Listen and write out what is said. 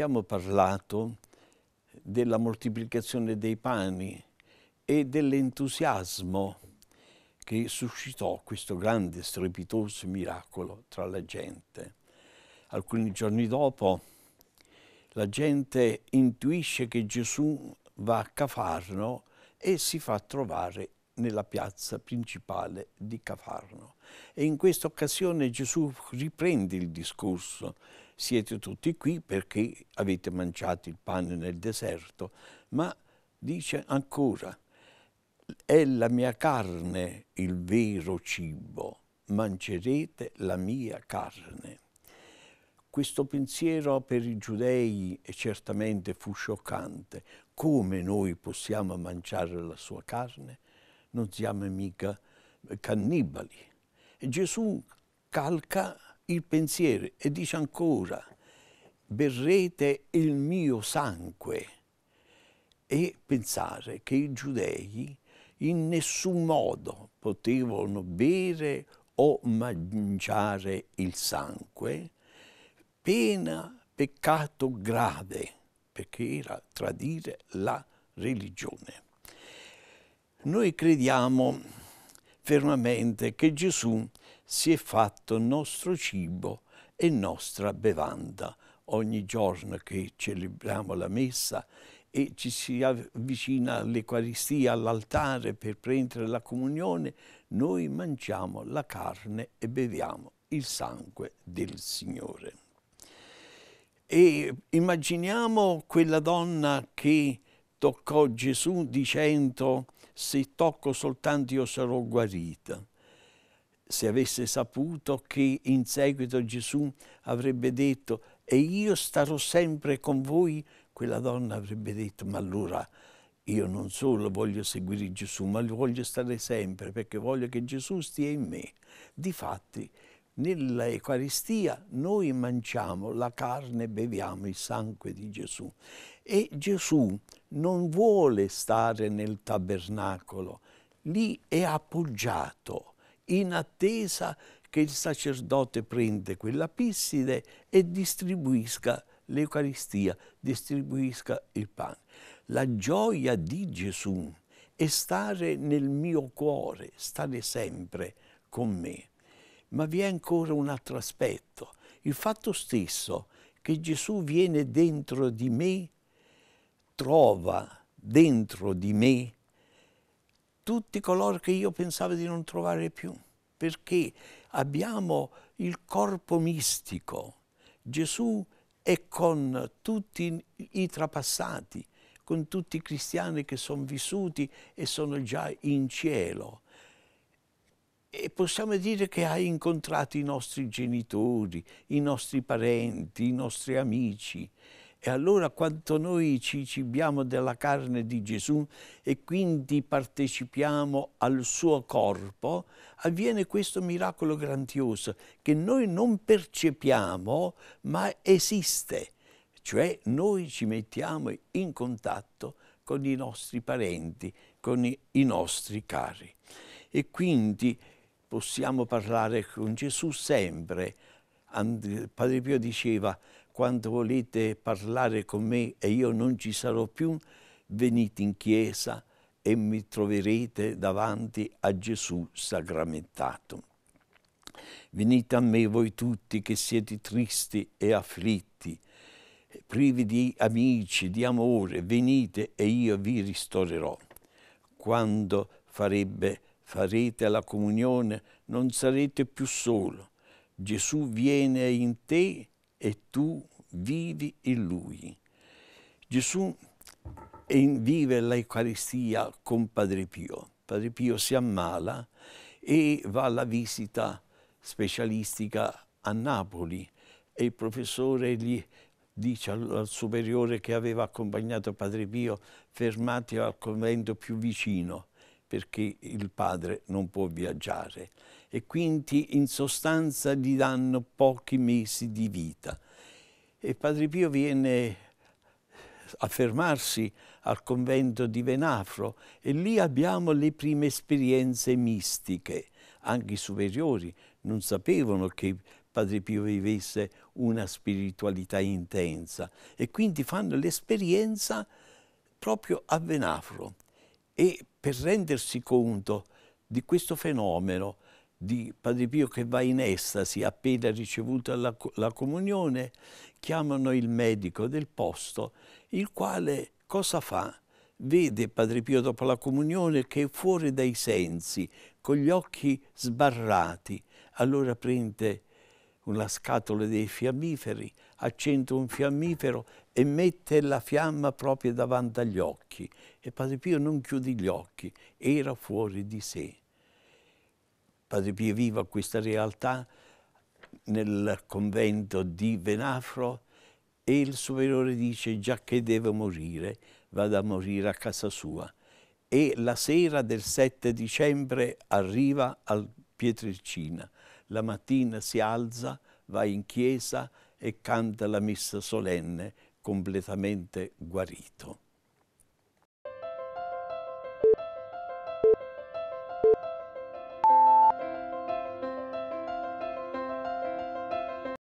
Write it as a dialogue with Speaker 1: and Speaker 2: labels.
Speaker 1: abbiamo parlato della moltiplicazione dei pani e dell'entusiasmo che suscitò questo grande strepitoso miracolo tra la gente. Alcuni giorni dopo la gente intuisce che Gesù va a Cafarno e si fa trovare nella piazza principale di Cafarno. E in questa occasione Gesù riprende il discorso. Siete tutti qui perché avete mangiato il pane nel deserto, ma dice ancora, è la mia carne il vero cibo, mangerete la mia carne. Questo pensiero per i giudei certamente fu scioccante. Come noi possiamo mangiare la sua carne? non siamo mica cannibali. E Gesù calca il pensiero e dice ancora, berrete il mio sangue. E pensare che i giudei in nessun modo potevano bere o mangiare il sangue, pena peccato grave, perché era tradire la religione. Noi crediamo fermamente che Gesù si è fatto nostro cibo e nostra bevanda. Ogni giorno che celebriamo la messa e ci si avvicina all'Eucaristia, all'altare per prendere la comunione, noi mangiamo la carne e beviamo il sangue del Signore. E immaginiamo quella donna che toccò Gesù dicendo se tocco soltanto io sarò guarita. Se avesse saputo che in seguito Gesù avrebbe detto e io starò sempre con voi, quella donna avrebbe detto ma allora io non solo voglio seguire Gesù, ma voglio stare sempre perché voglio che Gesù stia in me. Difatti, nell'Eucaristia noi mangiamo la carne e beviamo il sangue di Gesù. E Gesù non vuole stare nel tabernacolo, lì è appoggiato in attesa che il sacerdote prenda quella pisside e distribuisca l'Eucaristia, distribuisca il pane. La gioia di Gesù è stare nel mio cuore, stare sempre con me. Ma vi è ancora un altro aspetto. Il fatto stesso che Gesù viene dentro di me, trova dentro di me tutti coloro che io pensavo di non trovare più, perché abbiamo il corpo mistico. Gesù è con tutti i trapassati, con tutti i cristiani che sono vissuti e sono già in cielo e possiamo dire che hai incontrato i nostri genitori, i nostri parenti, i nostri amici. E allora quanto noi ci cibiamo della carne di Gesù e quindi partecipiamo al suo corpo, avviene questo miracolo grandioso che noi non percepiamo ma esiste, cioè noi ci mettiamo in contatto con i nostri parenti, con i nostri cari. E quindi possiamo parlare con Gesù sempre. And Padre Pio diceva, quando volete parlare con me e io non ci sarò più, venite in chiesa e mi troverete davanti a Gesù sacramentato. Venite a me voi tutti che siete tristi e afflitti, privi di amici, di amore, venite e io vi ristorerò. Quando farebbe farete la comunione, non sarete più solo. Gesù viene in te e tu vivi in Lui. Gesù vive l'Eucaristia con Padre Pio. Padre Pio si ammala e va alla visita specialistica a Napoli e il professore gli dice al, superiore che aveva accompagnato Padre Pio fermati al convento più vicino perché il padre non può viaggiare e quindi in sostanza gli danno pochi mesi di vita. E Padre Pio viene a fermarsi al convento di Venafro e lì abbiamo le prime esperienze mistiche. Anche i superiori non sapevano che Padre Pio vivesse una spiritualità intensa e quindi fanno l'esperienza proprio a Venafro. E per rendersi conto di questo fenomeno di Padre Pio che va in estasi appena ricevuta la, la comunione, chiamano il medico del posto, il quale cosa fa? Vede Padre Pio dopo la comunione che è fuori dai sensi, con gli occhi sbarrati. Allora prende una scatola dei fiammiferi, accende un fiammifero e mette la fiamma proprio davanti agli occhi. E Padre Pio non chiude gli occhi, era fuori di sé. Padre Pio viva questa realtà nel convento di Venafro e il superiore dice già che deve morire, vada a morire a casa sua. E la sera del 7 dicembre arriva al Pietrelcina, La mattina si alza, va in chiesa e canta la messa solenne completamente guarito.